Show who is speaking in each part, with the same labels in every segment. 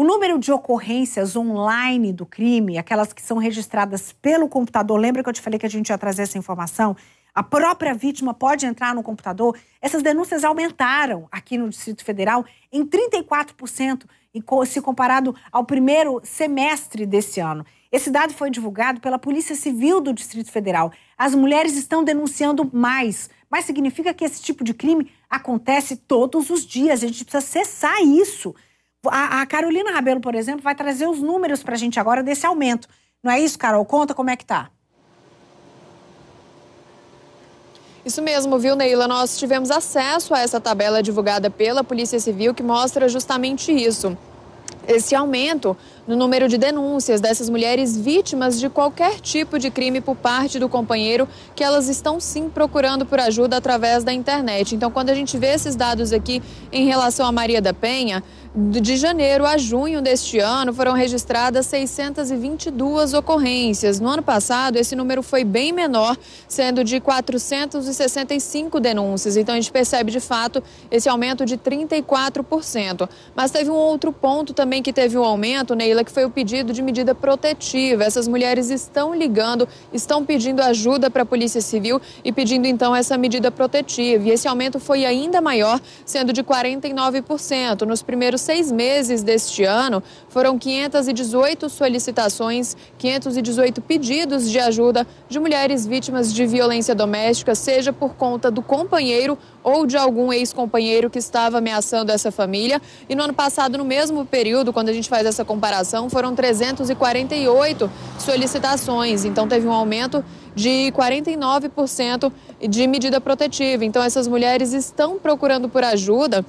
Speaker 1: O número de ocorrências online do crime, aquelas que são registradas pelo computador, lembra que eu te falei que a gente ia trazer essa informação? A própria vítima pode entrar no computador. Essas denúncias aumentaram aqui no Distrito Federal em 34% se comparado ao primeiro semestre desse ano. Esse dado foi divulgado pela Polícia Civil do Distrito Federal. As mulheres estão denunciando mais, mas significa que esse tipo de crime acontece todos os dias. A gente precisa cessar isso. A, a Carolina Rabelo, por exemplo, vai trazer os números para a gente agora desse aumento. Não é isso, Carol? Conta como é que tá. Isso mesmo, viu, Neila? Nós tivemos
Speaker 2: acesso a essa tabela divulgada pela Polícia Civil que mostra justamente isso. Esse aumento no número de denúncias dessas mulheres vítimas de qualquer tipo de crime por parte do companheiro, que elas estão sim procurando por ajuda através da internet. Então, quando a gente vê esses dados aqui em relação a Maria da Penha, de janeiro a junho deste ano, foram registradas 622 ocorrências. No ano passado, esse número foi bem menor, sendo de 465 denúncias. Então, a gente percebe, de fato, esse aumento de 34%. Mas teve um outro ponto também que teve um aumento, Neila, que foi o pedido de medida protetiva. Essas mulheres estão ligando, estão pedindo ajuda para a Polícia Civil e pedindo, então, essa medida protetiva. E esse aumento foi ainda maior, sendo de 49% nos primeiros primeiros seis meses deste ano, foram 518 solicitações, 518 pedidos de ajuda de mulheres vítimas de violência doméstica, seja por conta do companheiro ou de algum ex-companheiro que estava ameaçando essa família. E no ano passado, no mesmo período, quando a gente faz essa comparação, foram 348 solicitações. Então teve um aumento de 49% de medida protetiva. Então essas mulheres estão procurando por ajuda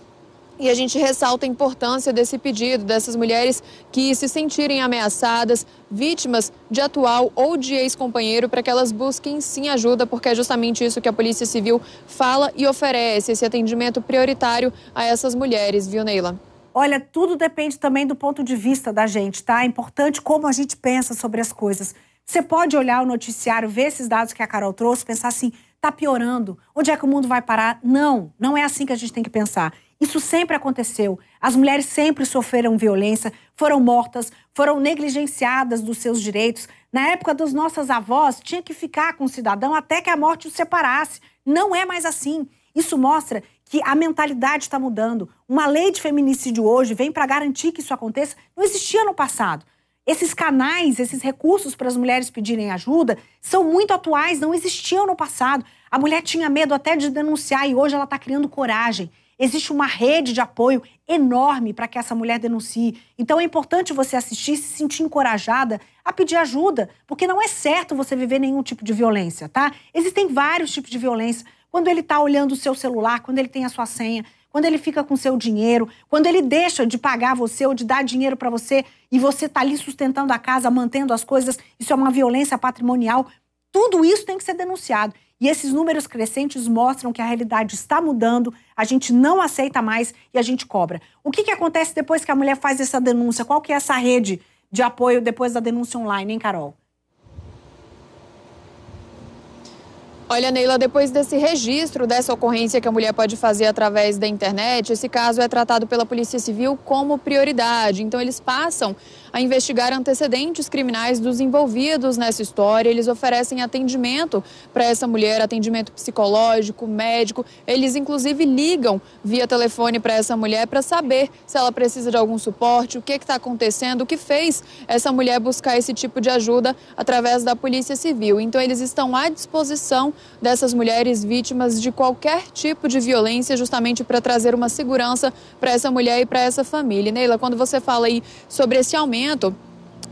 Speaker 2: e a gente ressalta a importância desse pedido dessas mulheres que se sentirem ameaçadas, vítimas de atual ou de ex-companheiro, para que elas busquem sim ajuda, porque é justamente isso que a Polícia Civil fala e oferece,
Speaker 1: esse atendimento prioritário a essas mulheres, viu, Neila? Olha, tudo depende também do ponto de vista da gente, tá? É importante como a gente pensa sobre as coisas. Você pode olhar o noticiário, ver esses dados que a Carol trouxe, pensar assim: tá piorando, onde é que o mundo vai parar? Não, não é assim que a gente tem que pensar. Isso sempre aconteceu. As mulheres sempre sofreram violência, foram mortas, foram negligenciadas dos seus direitos. Na época dos nossas avós, tinha que ficar com o cidadão até que a morte os separasse. Não é mais assim. Isso mostra que a mentalidade está mudando. Uma lei de feminicídio hoje vem para garantir que isso aconteça. Não existia no passado. Esses canais, esses recursos para as mulheres pedirem ajuda são muito atuais, não existiam no passado. A mulher tinha medo até de denunciar e hoje ela está criando coragem. Existe uma rede de apoio enorme para que essa mulher denuncie. Então é importante você assistir, se sentir encorajada a pedir ajuda, porque não é certo você viver nenhum tipo de violência, tá? Existem vários tipos de violência. Quando ele está olhando o seu celular, quando ele tem a sua senha, quando ele fica com seu dinheiro, quando ele deixa de pagar você ou de dar dinheiro para você e você está ali sustentando a casa, mantendo as coisas, isso é uma violência patrimonial. Tudo isso tem que ser denunciado. E esses números crescentes mostram que a realidade está mudando, a gente não aceita mais e a gente cobra. O que, que acontece depois que a mulher faz essa denúncia? Qual que é essa rede de apoio depois da denúncia online, hein, Carol?
Speaker 2: Olha, Neila, depois desse registro dessa ocorrência que a mulher pode fazer através da internet, esse caso é tratado pela Polícia Civil como prioridade. Então, eles passam a investigar antecedentes criminais dos envolvidos nessa história. Eles oferecem atendimento para essa mulher, atendimento psicológico, médico. Eles, inclusive, ligam via telefone para essa mulher para saber se ela precisa de algum suporte, o que está acontecendo, o que fez essa mulher buscar esse tipo de ajuda através da Polícia Civil. Então, eles estão à disposição dessas mulheres vítimas de qualquer tipo de violência, justamente para trazer uma segurança para essa mulher e para essa família. Neila, quando você fala aí sobre esse aumento, нету.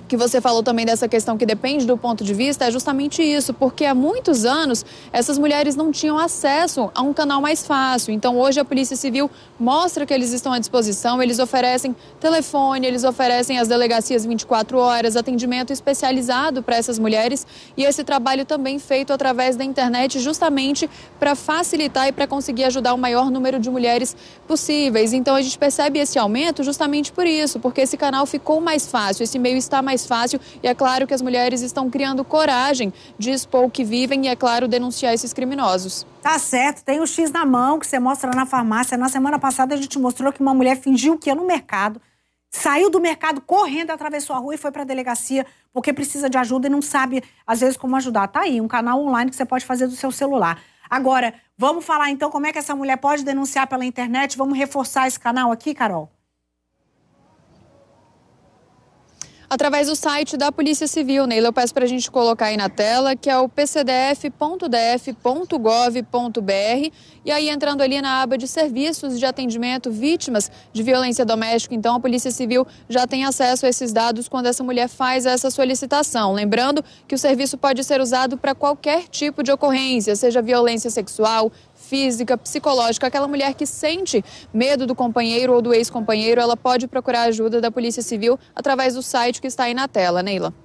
Speaker 2: que você falou também dessa questão que depende do ponto de vista é justamente isso, porque há muitos anos essas mulheres não tinham acesso a um canal mais fácil. Então hoje a Polícia Civil mostra que eles estão à disposição, eles oferecem telefone, eles oferecem as delegacias 24 horas, atendimento especializado para essas mulheres e esse trabalho também feito através da internet justamente para facilitar e para conseguir ajudar o maior número de mulheres possíveis. Então a gente percebe esse aumento justamente por isso, porque esse canal ficou mais fácil, esse meio está mais mais fácil. E é claro que as mulheres estão criando coragem
Speaker 1: de expor o que vivem e, é claro, denunciar esses criminosos. Tá certo, tem o X na mão que você mostra na farmácia. Na semana passada a gente mostrou que uma mulher fingiu que ia no mercado, saiu do mercado correndo, atravessou a rua e foi para a delegacia porque precisa de ajuda e não sabe, às vezes, como ajudar. Tá aí, um canal online que você pode fazer do seu celular. Agora, vamos falar então como é que essa mulher pode denunciar pela internet? Vamos reforçar esse canal aqui, Carol?
Speaker 2: através do site da Polícia Civil. Neila, eu peço para a gente colocar aí na tela, que é o pcdf.df.gov.br. E aí, entrando ali na aba de serviços de atendimento vítimas de violência doméstica, então a Polícia Civil já tem acesso a esses dados quando essa mulher faz essa solicitação. Lembrando que o serviço pode ser usado para qualquer tipo de ocorrência, seja violência sexual, física, psicológica. Aquela mulher que sente medo do companheiro ou do ex-companheiro, ela pode procurar ajuda da Polícia Civil através do site que está aí na tela, Neila.